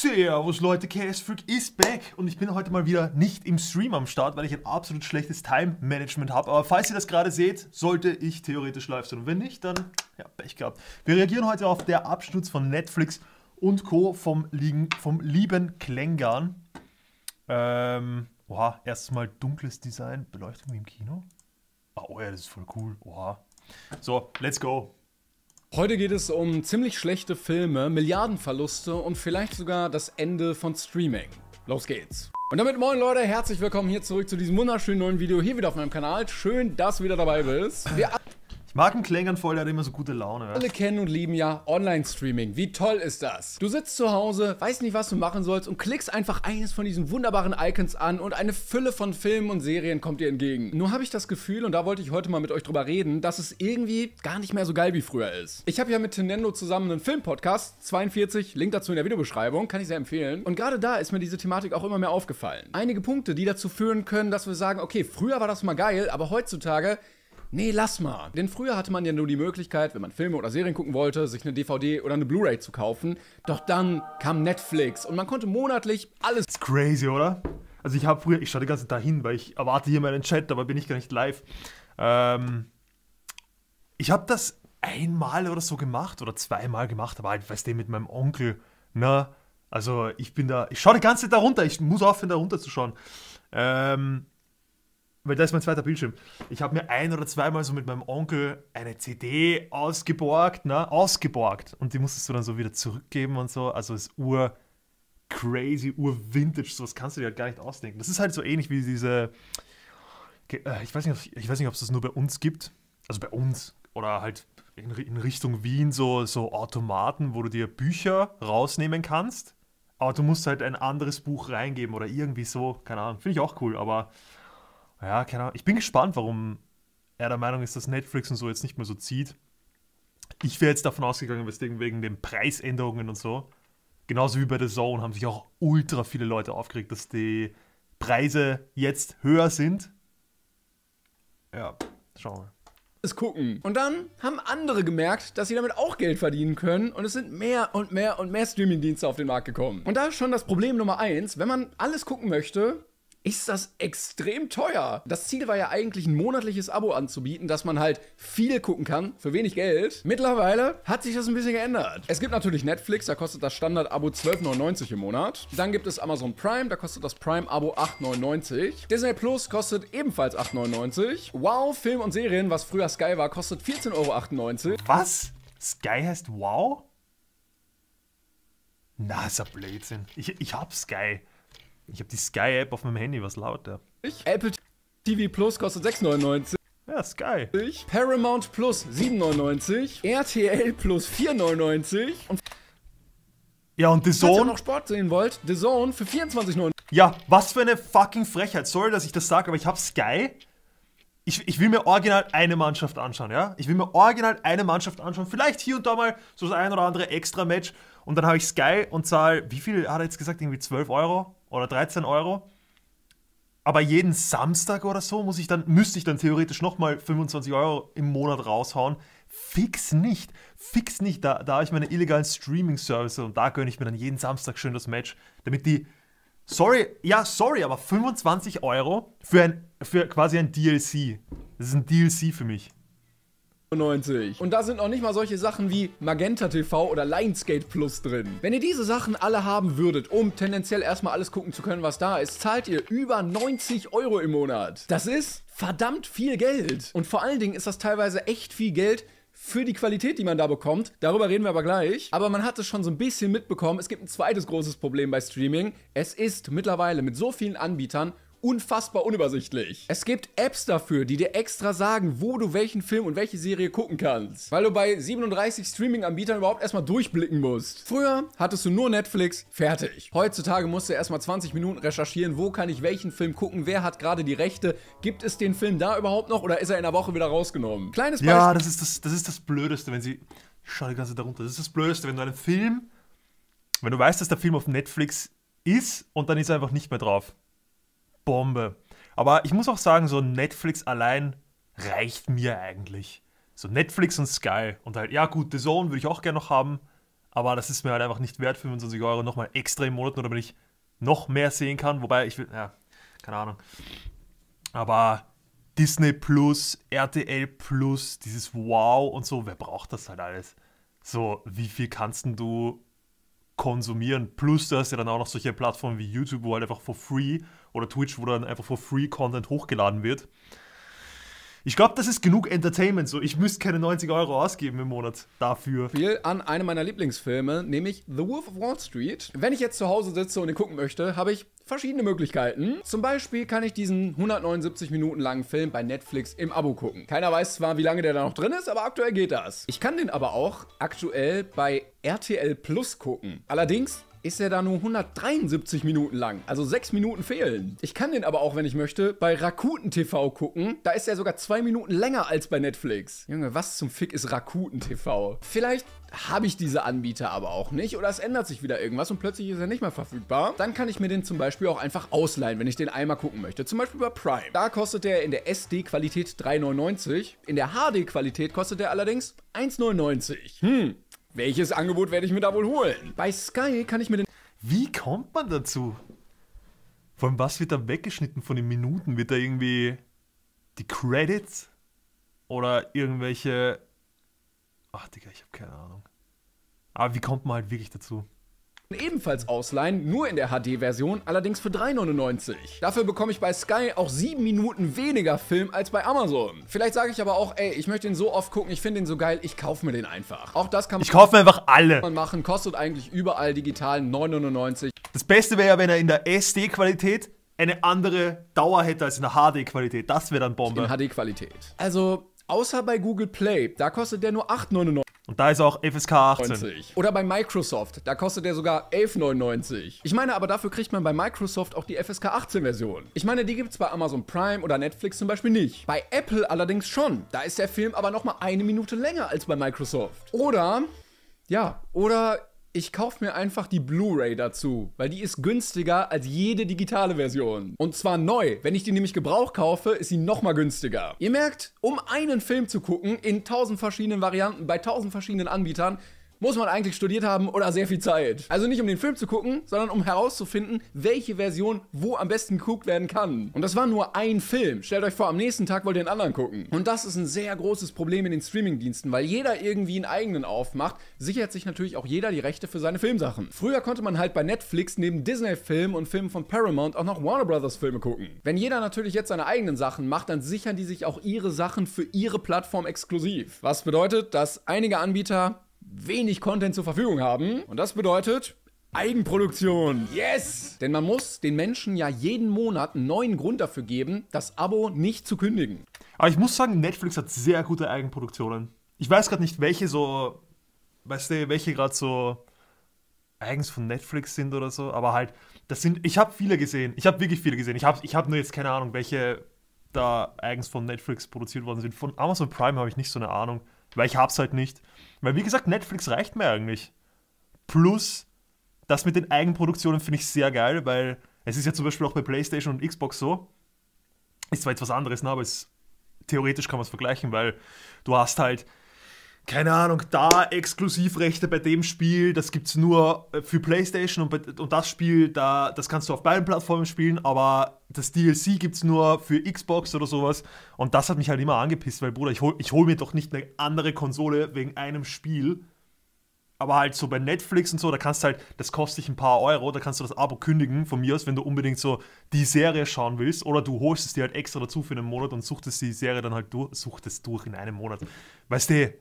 Servus Leute, KS Freak ist back und ich bin heute mal wieder nicht im Stream am Start, weil ich ein absolut schlechtes Time-Management habe. Aber falls ihr das gerade seht, sollte ich theoretisch live sein. Und wenn nicht, dann ja, Pech gehabt. Wir reagieren heute auf der Absturz von Netflix und Co. vom, liegen, vom lieben Klängern. Ähm, oha, erstes Mal dunkles Design, Beleuchtung wie im Kino. Ah, oh ja, das ist voll cool. Oha. So, let's go. Heute geht es um ziemlich schlechte Filme, Milliardenverluste und vielleicht sogar das Ende von Streaming. Los geht's! Und damit moin Leute, herzlich willkommen hier zurück zu diesem wunderschönen neuen Video hier wieder auf meinem Kanal. Schön, dass du wieder dabei bist. Wir ich mag einen Klängern voll, der hat immer so gute Laune. Alle kennen und lieben ja Online-Streaming. Wie toll ist das? Du sitzt zu Hause, weißt nicht, was du machen sollst und klickst einfach eines von diesen wunderbaren Icons an und eine Fülle von Filmen und Serien kommt dir entgegen. Nur habe ich das Gefühl, und da wollte ich heute mal mit euch drüber reden, dass es irgendwie gar nicht mehr so geil wie früher ist. Ich habe ja mit Tenendo zusammen einen Filmpodcast, 42, Link dazu in der Videobeschreibung, kann ich sehr empfehlen. Und gerade da ist mir diese Thematik auch immer mehr aufgefallen. Einige Punkte, die dazu führen können, dass wir sagen, okay, früher war das mal geil, aber heutzutage nee, lass mal. Denn früher hatte man ja nur die Möglichkeit, wenn man Filme oder Serien gucken wollte, sich eine DVD oder eine Blu-ray zu kaufen. Doch dann kam Netflix und man konnte monatlich alles. Das ist crazy, oder? Also ich habe früher, ich schaue die ganze Zeit dahin, weil ich erwarte hier meinen Chat, aber bin ich gar nicht live. Ähm, ich habe das einmal oder so gemacht oder zweimal gemacht, aber halt, weißt du, mit meinem Onkel, ne? Also ich bin da, ich schaue die ganze Zeit da runter, ich muss aufhören, da runter zu schauen. Ähm, weil da ist mein zweiter Bildschirm. Ich habe mir ein oder zweimal so mit meinem Onkel eine CD ausgeborgt, ne? Ausgeborgt. Und die musstest du dann so wieder zurückgeben und so. Also ist ur crazy, ur vintage. Sowas kannst du dir halt gar nicht ausdenken. Das ist halt so ähnlich wie diese. Äh, ich weiß nicht, ich weiß nicht, ob es das nur bei uns gibt. Also bei uns. Oder halt in, in Richtung Wien so, so Automaten, wo du dir Bücher rausnehmen kannst. Aber du musst halt ein anderes Buch reingeben oder irgendwie so. Keine Ahnung. Finde ich auch cool, aber ja, keine Ahnung. Ich bin gespannt, warum er der Meinung ist, dass Netflix und so jetzt nicht mehr so zieht. Ich wäre jetzt davon ausgegangen, weswegen wegen den Preisänderungen und so. Genauso wie bei The Zone haben sich auch ultra viele Leute aufgeregt, dass die Preise jetzt höher sind. Ja, schauen wir. Es gucken. Und dann haben andere gemerkt, dass sie damit auch Geld verdienen können und es sind mehr und mehr und mehr Streaming-Dienste auf den Markt gekommen. Und da ist schon das Problem Nummer eins, wenn man alles gucken möchte, ist das extrem teuer. Das Ziel war ja eigentlich ein monatliches Abo anzubieten, dass man halt viel gucken kann für wenig Geld. Mittlerweile hat sich das ein bisschen geändert. Es gibt natürlich Netflix, da kostet das Standard-Abo 12,99 im Monat. Dann gibt es Amazon Prime, da kostet das Prime-Abo 8,99. Disney Plus kostet ebenfalls 8,99. Wow, Film und Serien, was früher Sky war, kostet 14,98 Euro. Was? Sky heißt Wow? Na, ist ja Blödsinn. Ich, ich hab Sky. Ich habe die Sky-App auf meinem Handy, was lauter. Ich? Apple TV Plus kostet 6,99. Ja, Sky. Ich? Paramount Plus 7,99. RTL Plus 4,99. Und ja, und The Zone. Wenn ihr noch Sport sehen wollt, The Zone für 24,99. Ja, was für eine fucking Frechheit. Sorry, dass ich das sage, aber ich habe Sky. Ich, ich, will mir original eine Mannschaft anschauen, ja? Ich will mir original eine Mannschaft anschauen. Vielleicht hier und da mal so das ein oder andere extra Match. Und dann habe ich Sky und zahle, wie viel hat er jetzt gesagt? Irgendwie 12 Euro? oder 13 Euro. Aber jeden Samstag oder so muss ich dann, müsste ich dann theoretisch nochmal 25 Euro im Monat raushauen. Fix nicht. Fix nicht. Da, da habe ich meine illegalen Streaming-Services und da gönne ich mir dann jeden Samstag schön das Match, damit die. Sorry, ja, sorry, aber 25 Euro für, ein, für quasi ein DLC. Das ist ein DLC für mich. Und da sind noch nicht mal solche Sachen wie Magenta TV oder Lionsgate Plus drin. Wenn ihr diese Sachen alle haben würdet, um tendenziell erstmal alles gucken zu können, was da ist, zahlt ihr über 90 Euro im Monat. Das ist verdammt viel Geld. Und vor allen Dingen ist das teilweise echt viel Geld, für die Qualität, die man da bekommt. Darüber reden wir aber gleich. Aber man hat es schon so ein bisschen mitbekommen. Es gibt ein zweites großes Problem bei Streaming. Es ist mittlerweile mit so vielen Anbietern unfassbar unübersichtlich. Es gibt Apps dafür, die dir extra sagen, wo du welchen Film und welche Serie gucken kannst. Weil du bei 37 Streaming-Anbietern überhaupt erstmal durchblicken musst. Früher hattest du nur Netflix, fertig. Heutzutage musst du erstmal 20 Minuten recherchieren, wo kann ich welchen Film gucken, wer hat gerade die Rechte, gibt es den Film da überhaupt noch oder ist er in der Woche wieder rausgenommen? Kleines Beispiel. Ja, das ist das, das ist das Blödeste, wenn sie. Ich schau die ganze Zeit darunter. Das ist das Blödeste, wenn du einen Film. Wenn du weißt, dass der Film auf Netflix ist und dann ist er einfach nicht mehr drauf. Bombe. Aber ich muss auch sagen, so Netflix allein reicht mir eigentlich. So Netflix und Sky. Und halt, ja gut, The Zone würde ich auch gerne noch haben, aber das ist mir halt einfach nicht wert, 25 Euro nochmal extra im Monat, nur damit ich noch mehr sehen kann. Wobei ich will, ja, keine Ahnung. Aber Disney Plus, RTL Plus, dieses Wow und so, wer braucht das halt alles? So, wie viel kannst du konsumieren. Plus, da ist ja dann auch noch solche Plattformen wie YouTube, wo halt einfach for free oder Twitch, wo dann einfach for free Content hochgeladen wird. Ich glaube, das ist genug Entertainment. So, ich müsste keine 90 Euro ausgeben im Monat dafür. Viel an einem meiner Lieblingsfilme, nämlich The Wolf of Wall Street. Wenn ich jetzt zu Hause sitze und den gucken möchte, habe ich verschiedene Möglichkeiten. Zum Beispiel kann ich diesen 179 Minuten langen Film bei Netflix im Abo gucken. Keiner weiß zwar, wie lange der da noch drin ist, aber aktuell geht das. Ich kann den aber auch aktuell bei RTL Plus gucken. Allerdings ist er da nur 173 Minuten lang. Also sechs Minuten fehlen. Ich kann den aber auch, wenn ich möchte, bei Rakuten TV gucken. Da ist er sogar zwei Minuten länger als bei Netflix. Junge, was zum Fick ist Rakuten TV? Vielleicht habe ich diese Anbieter aber auch nicht oder es ändert sich wieder irgendwas und plötzlich ist er nicht mehr verfügbar. Dann kann ich mir den zum Beispiel auch einfach ausleihen, wenn ich den einmal gucken möchte. Zum Beispiel bei Prime. Da kostet der in der SD-Qualität 3,99. In der HD-Qualität kostet der allerdings 1,99. Hm. Welches Angebot werde ich mir da wohl holen? Bei Sky kann ich mir den... Wie kommt man dazu? Von was wird da weggeschnitten von den Minuten? Wird da irgendwie die Credits oder irgendwelche... Ach Digga, ich habe keine Ahnung. Aber wie kommt man halt wirklich dazu? ebenfalls ausleihen, nur in der HD-Version, allerdings für 3,99. Dafür bekomme ich bei Sky auch 7 Minuten weniger Film als bei Amazon. Vielleicht sage ich aber auch, ey, ich möchte den so oft gucken, ich finde den so geil, ich kaufe mir den einfach. Auch das kann man Ich kaufe mir einfach alle. Man machen kostet eigentlich überall digital 9,99. Das Beste wäre ja, wenn er in der SD-Qualität eine andere Dauer hätte als in der HD-Qualität. Das wäre dann Bombe. In HD-Qualität. Also, Außer bei Google Play, da kostet der nur 8,99. Und da ist auch FSK 18. 90. Oder bei Microsoft, da kostet der sogar 11,99. Ich meine, aber dafür kriegt man bei Microsoft auch die FSK 18 Version. Ich meine, die gibt es bei Amazon Prime oder Netflix zum Beispiel nicht. Bei Apple allerdings schon. Da ist der Film aber nochmal eine Minute länger als bei Microsoft. Oder ja, oder ich kaufe mir einfach die Blu-ray dazu, weil die ist günstiger als jede digitale Version. Und zwar neu. Wenn ich die nämlich Gebrauch kaufe, ist sie nochmal günstiger. Ihr merkt, um einen Film zu gucken, in tausend verschiedenen Varianten, bei tausend verschiedenen Anbietern, muss man eigentlich studiert haben oder sehr viel Zeit. Also nicht um den Film zu gucken, sondern um herauszufinden, welche Version wo am besten geguckt werden kann. Und das war nur ein Film. Stellt euch vor, am nächsten Tag wollt ihr einen anderen gucken. Und das ist ein sehr großes Problem in den Streamingdiensten, weil jeder irgendwie einen eigenen aufmacht, sichert sich natürlich auch jeder die Rechte für seine Filmsachen. Früher konnte man halt bei Netflix neben Disney-Filmen und Filmen von Paramount auch noch Warner Brothers Filme gucken. Wenn jeder natürlich jetzt seine eigenen Sachen macht, dann sichern die sich auch ihre Sachen für ihre Plattform exklusiv. Was bedeutet, dass einige Anbieter wenig Content zur Verfügung haben. Und das bedeutet, Eigenproduktion. Yes! Denn man muss den Menschen ja jeden Monat einen neuen Grund dafür geben, das Abo nicht zu kündigen. Aber ich muss sagen, Netflix hat sehr gute Eigenproduktionen. Ich weiß gerade nicht, welche so, weißt du, welche gerade so eigens von Netflix sind oder so, aber halt, das sind, ich habe viele gesehen. Ich habe wirklich viele gesehen. Ich habe ich hab nur jetzt keine Ahnung, welche da eigens von Netflix produziert worden sind. Von Amazon Prime habe ich nicht so eine Ahnung. Weil ich hab's halt nicht. Weil wie gesagt, Netflix reicht mir eigentlich. Plus, das mit den Eigenproduktionen finde ich sehr geil, weil es ist ja zum Beispiel auch bei PlayStation und Xbox so. Ist zwar jetzt was anderes, ne, aber es, theoretisch kann man es vergleichen, weil du hast halt keine Ahnung, da Exklusivrechte bei dem Spiel, das gibt es nur äh, für PlayStation und, und das Spiel, da, das kannst du auf beiden Plattformen spielen, aber das DLC gibt es nur für Xbox oder sowas. Und das hat mich halt immer angepisst, weil Bruder, ich hole ich hol mir doch nicht eine andere Konsole wegen einem Spiel. Aber halt so bei Netflix und so, da kannst du halt, das kostet dich ein paar Euro, da kannst du das Abo kündigen von mir aus, wenn du unbedingt so die Serie schauen willst. Oder du holst es dir halt extra dazu für einen Monat und suchtest die Serie dann halt durch, suchtest durch in einem Monat. Weißt du,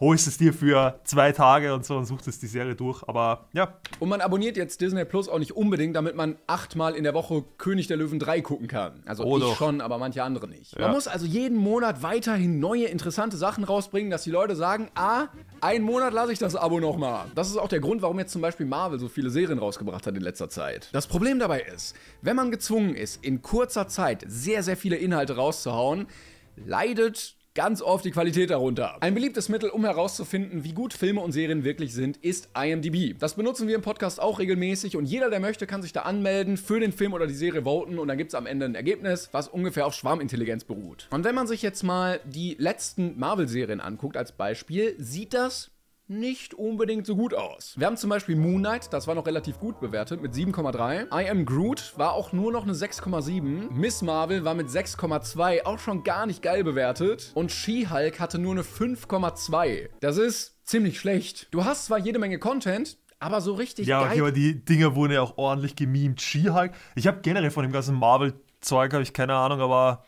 holst es dir für zwei Tage und so und suchst es die Serie durch. Aber ja. Und man abonniert jetzt Disney Plus auch nicht unbedingt, damit man achtmal in der Woche König der Löwen 3 gucken kann. Also oh, ich doch. schon, aber manche andere nicht. Ja. Man muss also jeden Monat weiterhin neue interessante Sachen rausbringen, dass die Leute sagen, ah, einen Monat lasse ich das Abo nochmal. Das ist auch der Grund, warum jetzt zum Beispiel Marvel so viele Serien rausgebracht hat in letzter Zeit. Das Problem dabei ist, wenn man gezwungen ist, in kurzer Zeit sehr, sehr viele Inhalte rauszuhauen, leidet ganz oft die Qualität darunter. Ein beliebtes Mittel, um herauszufinden, wie gut Filme und Serien wirklich sind, ist IMDb. Das benutzen wir im Podcast auch regelmäßig und jeder, der möchte, kann sich da anmelden, für den Film oder die Serie voten und dann gibt es am Ende ein Ergebnis, was ungefähr auf Schwarmintelligenz beruht. Und wenn man sich jetzt mal die letzten Marvel-Serien anguckt als Beispiel, sieht das nicht unbedingt so gut aus. Wir haben zum Beispiel Moon Knight, das war noch relativ gut bewertet mit 7,3. I Am Groot war auch nur noch eine 6,7. Miss Marvel war mit 6,2 auch schon gar nicht geil bewertet. Und She-Hulk hatte nur eine 5,2. Das ist ziemlich schlecht. Du hast zwar jede Menge Content, aber so richtig ja, geil. Ja, aber die Dinger wurden ja auch ordentlich gemimt. She-Hulk, ich habe generell von dem ganzen Marvel-Zeug, habe ich keine Ahnung, aber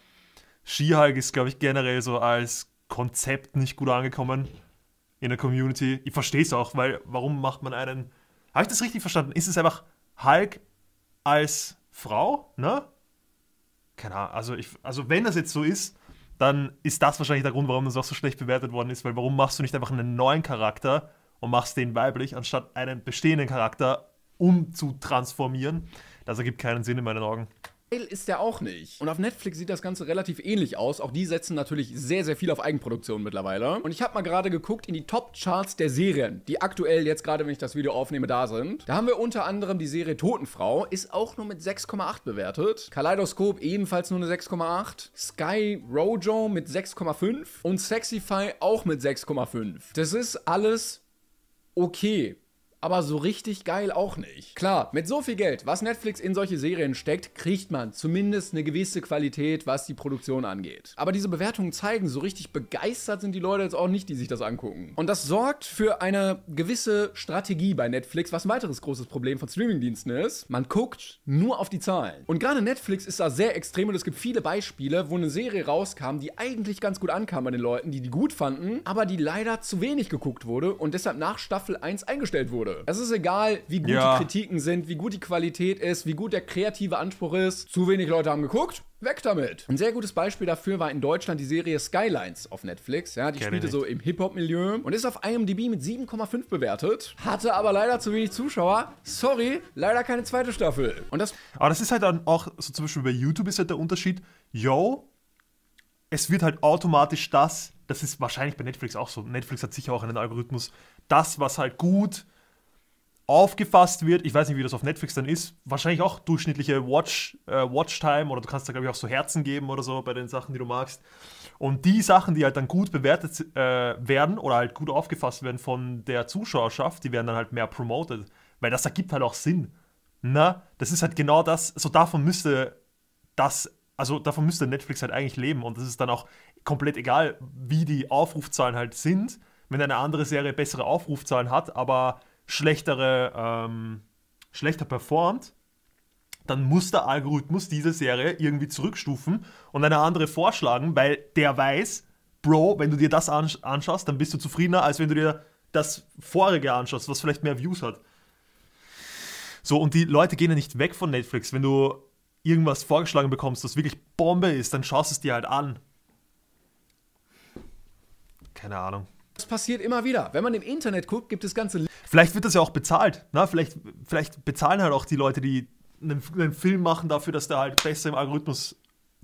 She-Hulk ist, glaube ich, generell so als Konzept nicht gut angekommen in der Community. Ich verstehe es auch, weil warum macht man einen. Habe ich das richtig verstanden? Ist es einfach Hulk als Frau, ne? Keine Ahnung, also, ich, also wenn das jetzt so ist, dann ist das wahrscheinlich der Grund, warum das auch so schlecht bewertet worden ist, weil warum machst du nicht einfach einen neuen Charakter und machst den weiblich, anstatt einen bestehenden Charakter umzutransformieren? Das ergibt keinen Sinn in meinen Augen. Geil ist der auch nicht. Und auf Netflix sieht das Ganze relativ ähnlich aus. Auch die setzen natürlich sehr, sehr viel auf Eigenproduktion mittlerweile. Und ich habe mal gerade geguckt in die Top-Charts der Serien, die aktuell jetzt gerade, wenn ich das Video aufnehme, da sind. Da haben wir unter anderem die Serie Totenfrau, ist auch nur mit 6,8 bewertet. Kaleidoskop ebenfalls nur eine 6,8. Sky Rojo mit 6,5. Und Sexify auch mit 6,5. Das ist alles okay aber so richtig geil auch nicht. Klar, mit so viel Geld, was Netflix in solche Serien steckt, kriegt man zumindest eine gewisse Qualität, was die Produktion angeht. Aber diese Bewertungen zeigen, so richtig begeistert sind die Leute jetzt auch nicht, die sich das angucken. Und das sorgt für eine gewisse Strategie bei Netflix, was ein weiteres großes Problem von Streamingdiensten ist. Man guckt nur auf die Zahlen. Und gerade Netflix ist da sehr extrem und es gibt viele Beispiele, wo eine Serie rauskam, die eigentlich ganz gut ankam bei den Leuten, die die gut fanden, aber die leider zu wenig geguckt wurde und deshalb nach Staffel 1 eingestellt wurde wurde. Es ist egal, wie gut ja. die Kritiken sind, wie gut die Qualität ist, wie gut der kreative Anspruch ist. Zu wenig Leute haben geguckt. Weg damit! Ein sehr gutes Beispiel dafür war in Deutschland die Serie Skylines auf Netflix. Ja, die spielte so im Hip-Hop-Milieu und ist auf IMDb mit 7,5 bewertet, hatte aber leider zu wenig Zuschauer. Sorry, leider keine zweite Staffel. Und das aber das ist halt auch, so zum Beispiel bei YouTube ist halt der Unterschied, yo, es wird halt automatisch das, das ist wahrscheinlich bei Netflix auch so. Netflix hat sicher auch einen Algorithmus, das, was halt gut aufgefasst wird. Ich weiß nicht, wie das auf Netflix dann ist. Wahrscheinlich auch durchschnittliche Watch, äh, Watchtime oder du kannst da, glaube ich, auch so Herzen geben oder so bei den Sachen, die du magst. Und die Sachen, die halt dann gut bewertet äh, werden oder halt gut aufgefasst werden von der Zuschauerschaft, die werden dann halt mehr promoted. Weil das ergibt halt auch Sinn. Na, das ist halt genau das, so davon müsste das, also davon müsste Netflix halt eigentlich leben. Und das ist dann auch komplett egal, wie die Aufrufzahlen halt sind, wenn eine andere Serie bessere Aufrufzahlen hat, aber schlechtere, ähm, schlechter performt, dann muss der Algorithmus diese Serie irgendwie zurückstufen und eine andere vorschlagen, weil der weiß, Bro, wenn du dir das ansch anschaust, dann bist du zufriedener, als wenn du dir das vorige anschaust, was vielleicht mehr Views hat. So, und die Leute gehen ja nicht weg von Netflix. Wenn du irgendwas vorgeschlagen bekommst, das wirklich Bombe ist, dann schaust es dir halt an. Keine Ahnung. Das passiert immer wieder. Wenn man im Internet guckt, gibt es ganze. Vielleicht wird das ja auch bezahlt. Ne? Vielleicht, vielleicht bezahlen halt auch die Leute, die einen, einen Film machen, dafür, dass der halt besser im Algorithmus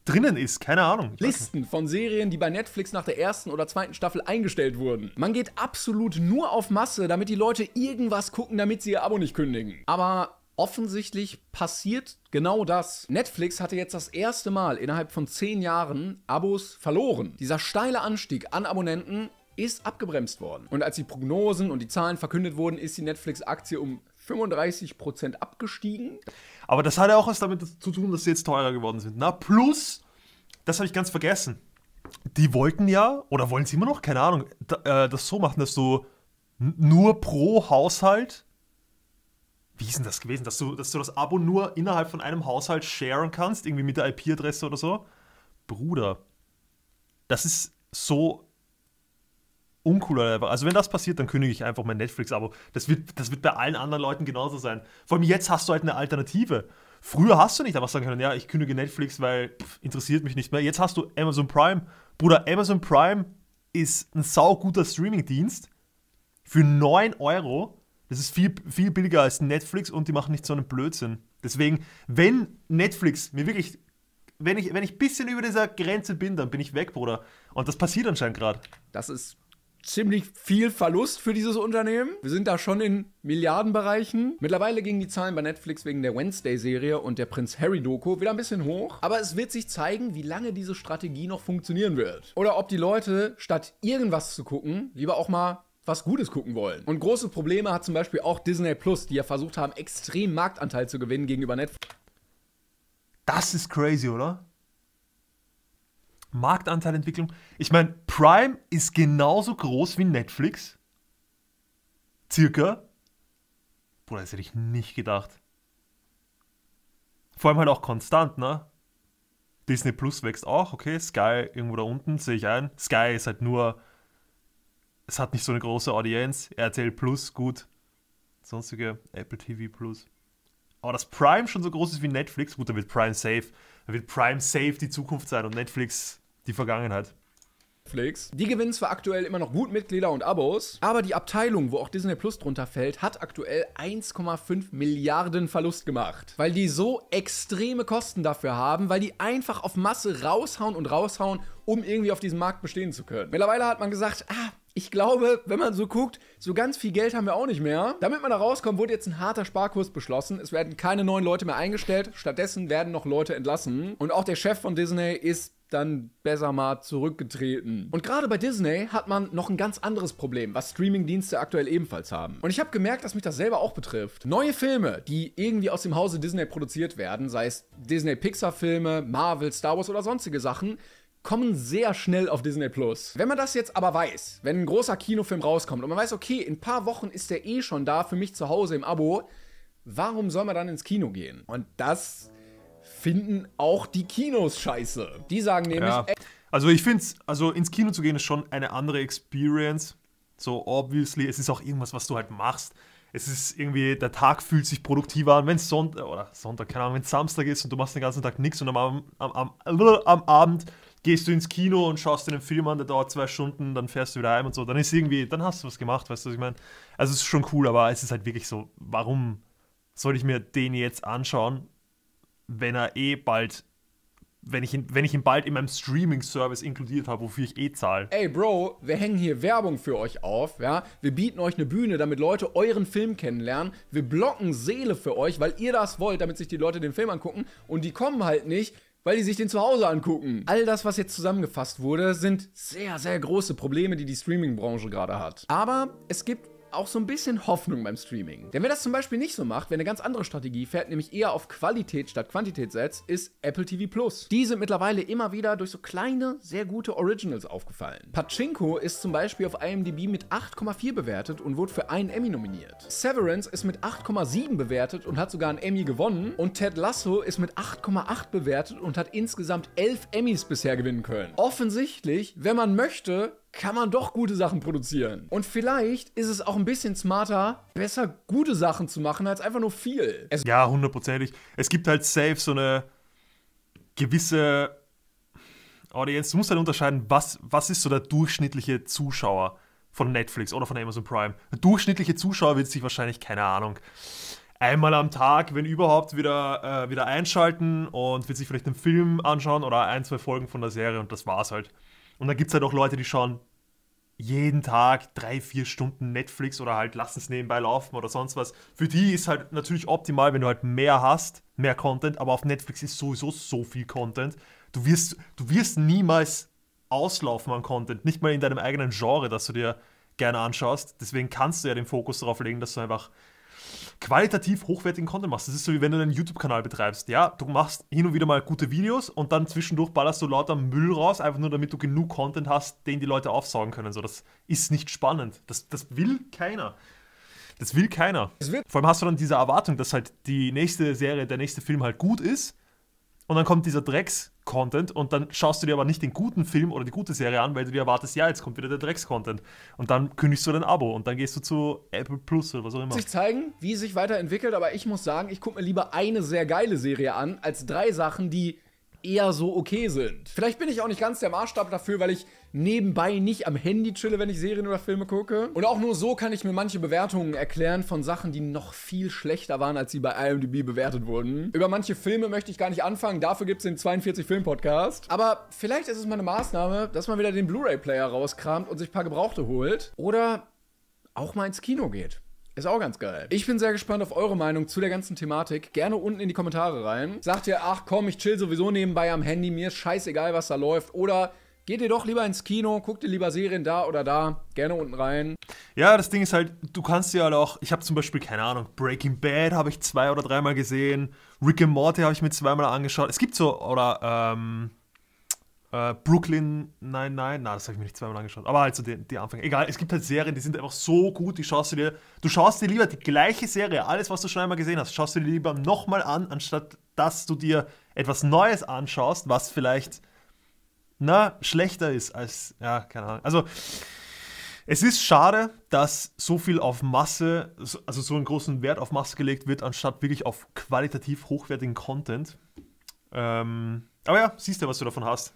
drinnen ist. Keine Ahnung. Listen von Serien, die bei Netflix nach der ersten oder zweiten Staffel eingestellt wurden. Man geht absolut nur auf Masse, damit die Leute irgendwas gucken, damit sie ihr Abo nicht kündigen. Aber offensichtlich passiert genau das. Netflix hatte jetzt das erste Mal innerhalb von zehn Jahren Abos verloren. Dieser steile Anstieg an Abonnenten ist abgebremst worden. Und als die Prognosen und die Zahlen verkündet wurden, ist die Netflix-Aktie um 35% abgestiegen. Aber das hat ja auch was damit zu tun, dass sie jetzt teurer geworden sind. Na, ne? plus, das habe ich ganz vergessen. Die wollten ja, oder wollen sie immer noch, keine Ahnung, äh, das so machen, dass du nur pro Haushalt wie ist denn das gewesen, dass du, dass du das Abo nur innerhalb von einem Haushalt sharen kannst, irgendwie mit der IP-Adresse oder so? Bruder, das ist so uncooler. Also wenn das passiert, dann kündige ich einfach mein Netflix-Abo. Das wird, das wird bei allen anderen Leuten genauso sein. Vor allem jetzt hast du halt eine Alternative. Früher hast du nicht einfach sagen können, ja, ich kündige Netflix, weil pff, interessiert mich nicht mehr. Jetzt hast du Amazon Prime. Bruder, Amazon Prime ist ein sauguter Streaming-Dienst für 9 Euro. Das ist viel, viel billiger als Netflix und die machen nicht so einen Blödsinn. Deswegen, wenn Netflix mir wirklich, wenn ich, wenn ich ein bisschen über dieser Grenze bin, dann bin ich weg, Bruder. Und das passiert anscheinend gerade. Das ist ziemlich viel Verlust für dieses Unternehmen. Wir sind da schon in Milliardenbereichen. Mittlerweile gingen die Zahlen bei Netflix wegen der Wednesday-Serie und der Prinz Harry-Doku wieder ein bisschen hoch. Aber es wird sich zeigen, wie lange diese Strategie noch funktionieren wird. Oder ob die Leute, statt irgendwas zu gucken, lieber auch mal was Gutes gucken wollen. Und große Probleme hat zum Beispiel auch Disney Plus, die ja versucht haben, extrem Marktanteil zu gewinnen gegenüber Netflix. Das ist crazy, oder? Marktanteilentwicklung. Ich meine, Prime ist genauso groß wie Netflix. Circa. Bruder, das hätte ich nicht gedacht. Vor allem halt auch konstant, ne? Disney Plus wächst auch, okay. Sky irgendwo da unten, sehe ich ein. Sky ist halt nur. Es hat nicht so eine große Audienz. RTL Plus, gut. Sonstige Apple TV Plus. Aber dass Prime schon so groß ist wie Netflix, gut, da wird Prime safe, Da wird Prime safe die Zukunft sein und Netflix die Vergangenheit. Netflix. Die gewinnen zwar aktuell immer noch gut Mitglieder und Abos, aber die Abteilung, wo auch Disney Plus drunter fällt, hat aktuell 1,5 Milliarden Verlust gemacht. Weil die so extreme Kosten dafür haben, weil die einfach auf Masse raushauen und raushauen, um irgendwie auf diesem Markt bestehen zu können. Mittlerweile hat man gesagt, ah, ich glaube, wenn man so guckt, so ganz viel Geld haben wir auch nicht mehr. Damit man da rauskommt, wurde jetzt ein harter Sparkurs beschlossen. Es werden keine neuen Leute mehr eingestellt. Stattdessen werden noch Leute entlassen. Und auch der Chef von Disney ist dann besser mal zurückgetreten. Und gerade bei Disney hat man noch ein ganz anderes Problem, was Streamingdienste aktuell ebenfalls haben. Und ich habe gemerkt, dass mich das selber auch betrifft. Neue Filme, die irgendwie aus dem Hause Disney produziert werden, sei es Disney Pixar Filme, Marvel, Star Wars oder sonstige Sachen, kommen sehr schnell auf Disney Plus. Wenn man das jetzt aber weiß, wenn ein großer Kinofilm rauskommt und man weiß, okay, in ein paar Wochen ist der eh schon da für mich zu Hause im Abo, warum soll man dann ins Kino gehen? Und das finden auch die Kinos scheiße. Die sagen nämlich. Ja. Also ich finde also ins Kino zu gehen ist schon eine andere Experience. So, obviously, es ist auch irgendwas, was du halt machst. Es ist irgendwie, der Tag fühlt sich produktiver an, wenn es Sonntag, oder Sonntag, keine Ahnung, wenn es Samstag ist und du machst den ganzen Tag nichts und am, am, am, am Abend gehst du ins Kino und schaust dir einen Film an, der dauert zwei Stunden, dann fährst du wieder heim und so. Dann ist irgendwie, dann hast du was gemacht, weißt du, was ich meine? Also es ist schon cool, aber es ist halt wirklich so, warum soll ich mir den jetzt anschauen, wenn er eh bald, wenn ich ihn, wenn ich ihn bald in meinem Streaming-Service inkludiert habe, wofür ich eh zahle? Ey Bro, wir hängen hier Werbung für euch auf, ja? Wir bieten euch eine Bühne, damit Leute euren Film kennenlernen. Wir blocken Seele für euch, weil ihr das wollt, damit sich die Leute den Film angucken und die kommen halt nicht weil die sich den zu Hause angucken. All das, was jetzt zusammengefasst wurde, sind sehr, sehr große Probleme, die die Streaming-Branche gerade hat. Aber es gibt auch so ein bisschen Hoffnung beim Streaming. Denn wer das zum Beispiel nicht so macht, wer eine ganz andere Strategie fährt, nämlich eher auf Qualität statt Quantität setzt, ist Apple TV Plus. Die sind mittlerweile immer wieder durch so kleine, sehr gute Originals aufgefallen. Pachinko ist zum Beispiel auf IMDb mit 8,4 bewertet und wurde für einen Emmy nominiert. Severance ist mit 8,7 bewertet und hat sogar einen Emmy gewonnen. Und Ted Lasso ist mit 8,8 bewertet und hat insgesamt 11 Emmys bisher gewinnen können. Offensichtlich, wenn man möchte, kann man doch gute Sachen produzieren. Und vielleicht ist es auch ein bisschen smarter, besser gute Sachen zu machen, als einfach nur viel. Es ja, hundertprozentig. Es gibt halt safe so eine gewisse Audience. Du musst halt unterscheiden, was, was ist so der durchschnittliche Zuschauer von Netflix oder von Amazon Prime. Der durchschnittliche Zuschauer wird sich wahrscheinlich, keine Ahnung, einmal am Tag, wenn überhaupt, wieder, äh, wieder einschalten und wird sich vielleicht einen Film anschauen oder ein, zwei Folgen von der Serie und das war's halt. Und dann gibt es halt auch Leute, die schauen jeden Tag drei, vier Stunden Netflix oder halt lassen es nebenbei laufen oder sonst was. Für die ist halt natürlich optimal, wenn du halt mehr hast, mehr Content, aber auf Netflix ist sowieso so viel Content. Du wirst, du wirst niemals auslaufen an Content, nicht mal in deinem eigenen Genre, das du dir gerne anschaust. Deswegen kannst du ja den Fokus darauf legen, dass du einfach qualitativ hochwertigen Content machst. Das ist so wie wenn du einen YouTube-Kanal betreibst. Ja, du machst hin und wieder mal gute Videos und dann zwischendurch ballerst du lauter Müll raus, einfach nur damit du genug Content hast, den die Leute aufsaugen können. So, das ist nicht spannend. Das, das will keiner. Das will keiner. Vor allem hast du dann diese Erwartung, dass halt die nächste Serie, der nächste Film halt gut ist und dann kommt dieser Drecks-Content und dann schaust du dir aber nicht den guten Film oder die gute Serie an, weil du dir erwartest, ja, jetzt kommt wieder der Drecks-Content. Und dann kündigst du dein Abo und dann gehst du zu Apple Plus oder was auch immer. Sich zeigen, wie es sich weiterentwickelt, aber ich muss sagen, ich gucke mir lieber eine sehr geile Serie an, als drei Sachen, die eher so okay sind. Vielleicht bin ich auch nicht ganz der Maßstab dafür, weil ich nebenbei nicht am Handy chille, wenn ich Serien oder Filme gucke. Und auch nur so kann ich mir manche Bewertungen erklären von Sachen, die noch viel schlechter waren, als sie bei IMDb bewertet wurden. Über manche Filme möchte ich gar nicht anfangen, dafür gibt es den 42-Film-Podcast. Aber vielleicht ist es mal eine Maßnahme, dass man wieder den Blu-ray-Player rauskramt und sich ein paar Gebrauchte holt. Oder auch mal ins Kino geht. Ist auch ganz geil. Ich bin sehr gespannt auf eure Meinung zu der ganzen Thematik. Gerne unten in die Kommentare rein. Sagt ihr, ach komm, ich chill sowieso nebenbei am Handy, mir ist scheißegal, was da läuft. Oder geht ihr doch lieber ins Kino, guckt ihr lieber Serien da oder da, gerne unten rein. Ja, das Ding ist halt, du kannst ja halt auch, ich habe zum Beispiel, keine Ahnung, Breaking Bad habe ich zwei oder dreimal gesehen, Rick and Morty habe ich mir zweimal angeschaut. Es gibt so, oder ähm, äh, Brooklyn, nein, nein, nein, das habe ich mir nicht zweimal angeschaut. Aber also die, die Anfänge. Egal, es gibt halt Serien, die sind einfach so gut, die schaust du dir. Du schaust dir lieber die gleiche Serie, alles, was du schon einmal gesehen hast, schaust du dir lieber nochmal an, anstatt dass du dir etwas Neues anschaust, was vielleicht, na, schlechter ist als, ja, keine Ahnung. Also, es ist schade, dass so viel auf Masse, also so einen großen Wert auf Masse gelegt wird, anstatt wirklich auf qualitativ hochwertigen Content. Ähm aber ja, siehst du, was du davon hast.